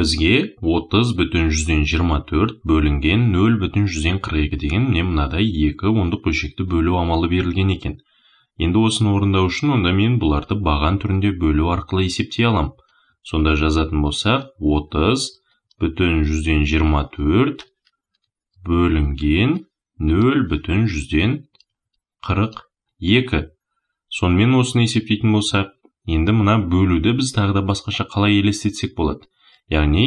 бізге 30 бүтін жүзден 24 бөлінген 0 бүтін жүзден 42 деген міне мынадай екі ондық бөлшекті бөлу амалы берілген екен. Енді осыны орындау үшін онда мен бұларды баған түрінде бөлу арқылы есептей аламын. Сонда жазатын болсақ 30 бүтін жүзден 24 бөлінген 0 бүтін жүзден 42. Сонымен осыны есептейтін болсақ, енді мына бөлуді біз тағы да басқаша қалай елестетсек болады яғни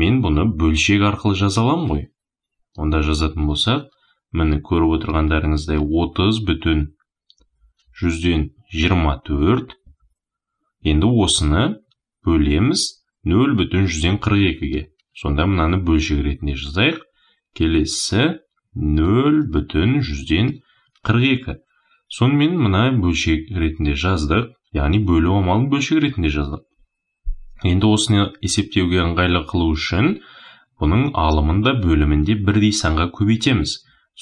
мен бұны бөлшек арқылы жаза аламын ғой онда жазатын болсақ міне көріп отырғандарыңыздай 30 бүтін жүзден 24 енді осыны бөлеміз 0 бүтін жүзден 42-ге сонда мынаны бөлшек ретінде жазайық келесі 0 бүтін жүзден 42 сонымен мына бөлшек ретінде жаздық яғни бөлі амалын бөлшек ретінде жаздық енді осыны есептеуге ыңғайлы қылу үшін бұның алымын да бөлімін де бірдей санға көбейтеміз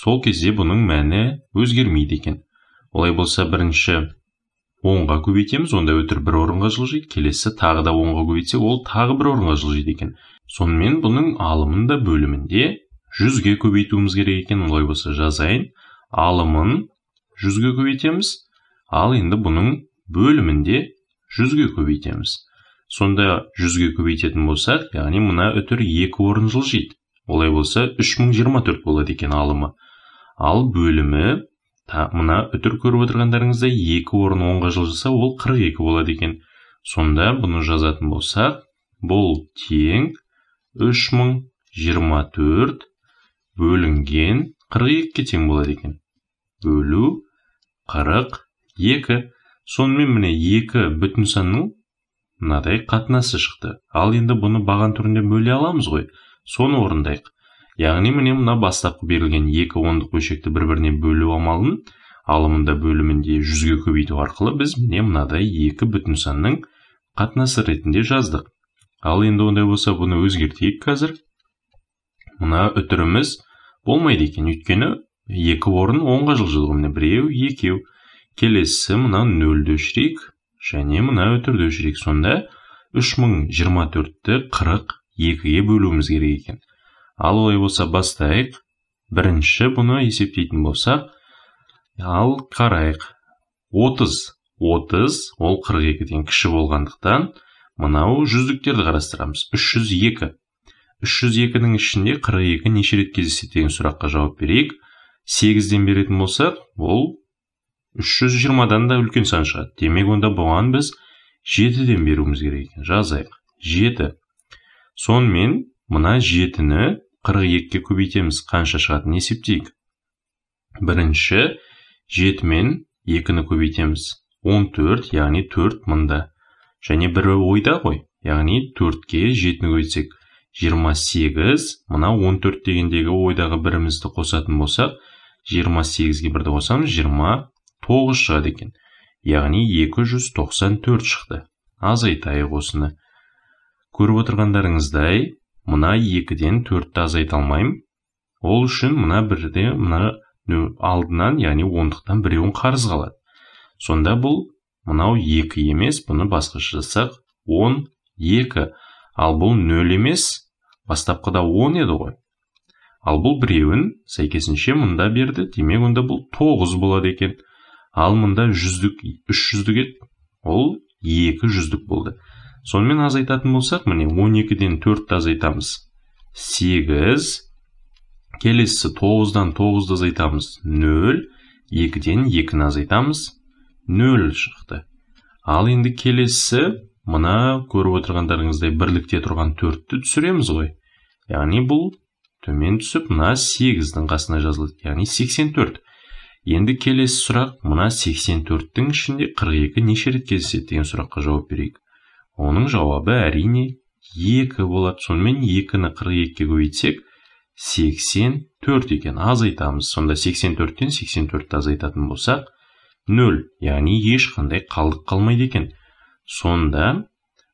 сол кезде бұның мәні өзгермейді екен олай болса бірінші онға көбейтеміз онда өтір бір орынға жылжиды келесі тағы да онға көбейтсе ол тағы бір орынға жылжиды екен сонымен бұның алымын да бөлімін де жүзге көбейтуіміз керек екен олай болса жазайын алымын жүзге көбейтеміз ал енді бұның бөлімінде жүзге көбейтеміз сонда жүзге көбейтетін болсақ яғни мына өтір екі орын жылжиды олай болса 3024 болады екен алымы ал бөлімі та, мына үтір көріп отырғандарыңызда екі орын оңға жылжыса ол 42 болады екен сонда бұны жазатын болсақ бұл тең 3024 бөлінген 42-ге тең болады екен бөлу 42 сонымен міне екі бүтін санның мынадай қатынасы шықты ал енді бұны баған түрінде бөле аламыз ғой соны орындайық яғни міне мына бастапқы берілген екі ондық бөлшекті бір біріне бөлу амалын алымында бөлімінде жүзге көбейту арқылы біз міне мынадай екі бүтін санның қатынасы ретінде жаздық ал енді ондай болса бұны өзгертейік қазір мына үтіріміз болмайды екен өйткені екі орын оңға жылжыды ғой міне біреу екеу келесі мына нөлді өшірейік және мына өтірді өшірек сонда 3024-ті 42-ге бөлуіміз керек екен ал олай болса бастайық бірінші бұны есептейтін болсақ ал қарайық 30 30 ол 42-ден кіші болғандықтан мынау жүздіктерді қарастырамыз 302 302-нің ішінде 42 неше рет кездеседі деген сұраққа жауап берейік 8-ден беретін болсақ ол 320-дан да үлкен сан шығады демек онда бұған біз 7-ден беруіміз керек екен жазайық 7 сонымен мына 7-ні 42-ге көбейтеміз қанша шығатынын есептейік бірінші 7-мен 2-ні көбейтеміз 14 яғни 4 мында және бір ойда ғой яғни 4-ке 7-ні көбейтсек 28 мына 14 дегендегі ойдағы бірімізді қосатын болсақ 28-ге бірді қосамыз 9 шығады екен. Яғни 294 шықты. Аз айтайық осыны. Көріп отырғандарыңыздай, мына 2-ден 4-ті аз айта алмаймын. Ол үшін мына 1-де мына алдынан, яғни 10-дықтан біреуін қарыз қалады. Сонда бұл мынау 2 емес, бұны басқа жасақ 10-2. Ал бұл 0 емес, бастапқыда 10 еді ғой. Ал бұл біреуін сәйкесінше мұнда берді, демек онда бұл 9 болады екен ал мында жүздік үш жүздік еді ол екі жүздік болды сонымен азайтатын болсақ міне 12-ден 4-ті азайтамыз 8 Келесі 9-дан 9-ды азайтамыз 0 2-ден 2-ні азайтамыз 0 шықты ал енді келесі, мына көріп отырғандарыңыздай бірлікте тұрған 4-ті түсіреміз ғой яғни бұл төмен түсіп мына 8-дің қасына жазылады яғни 84 енді келесі сұрақ мына 84-тің ішінде 42 неше рет кездеседі деген сұраққа жауап берейік оның жауабы әрине 2 болады сонымен 2-ні 42-ге көбейтсек 84 екен азайтамыз сонда 84-тен 84-ті азайтатын болсақ 0 яғни ешқандай қалдық қалмайды екен сонда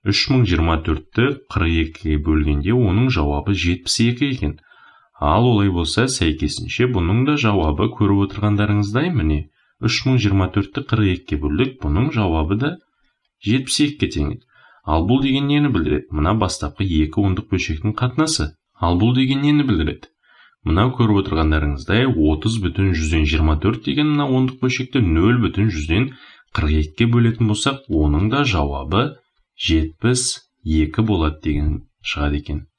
3024-ті 42-ге бөлгенде оның жауабы 72 екен ал олай болса сәйкесінше бұның да жауабы көріп отырғандарыңыздай міне 3024-ті 42 ке бөлдік бұның жауабы да 72 ке тең ал бұл деген нені білдіреді мына бастапқы екі ондық бөлшектің қатынасы ал бұл деген нені білдіреді мынау көріп отырғандарыңыздай 30 бүтін жүзден 24 деген мына ондық бөлшекті 0 бүтін жүзден 42-ге бөлетін болсақ оның да жауабы 72 болады деген шығады екен